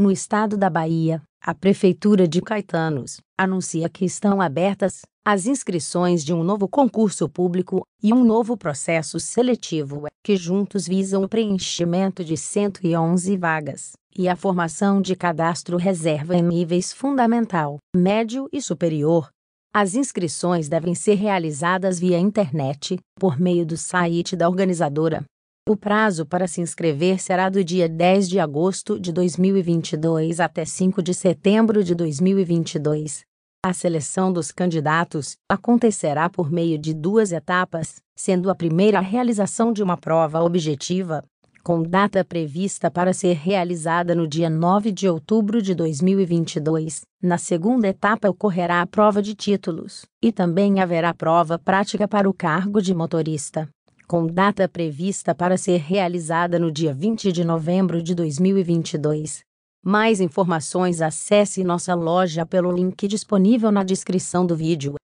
No estado da Bahia, a Prefeitura de Caetanos anuncia que estão abertas as inscrições de um novo concurso público e um novo processo seletivo, que juntos visam o preenchimento de 111 vagas e a formação de cadastro reserva em níveis fundamental, médio e superior. As inscrições devem ser realizadas via internet, por meio do site da organizadora, o prazo para se inscrever será do dia 10 de agosto de 2022 até 5 de setembro de 2022. A seleção dos candidatos acontecerá por meio de duas etapas, sendo a primeira a realização de uma prova objetiva, com data prevista para ser realizada no dia 9 de outubro de 2022. Na segunda etapa ocorrerá a prova de títulos, e também haverá prova prática para o cargo de motorista com data prevista para ser realizada no dia 20 de novembro de 2022. Mais informações acesse nossa loja pelo link disponível na descrição do vídeo.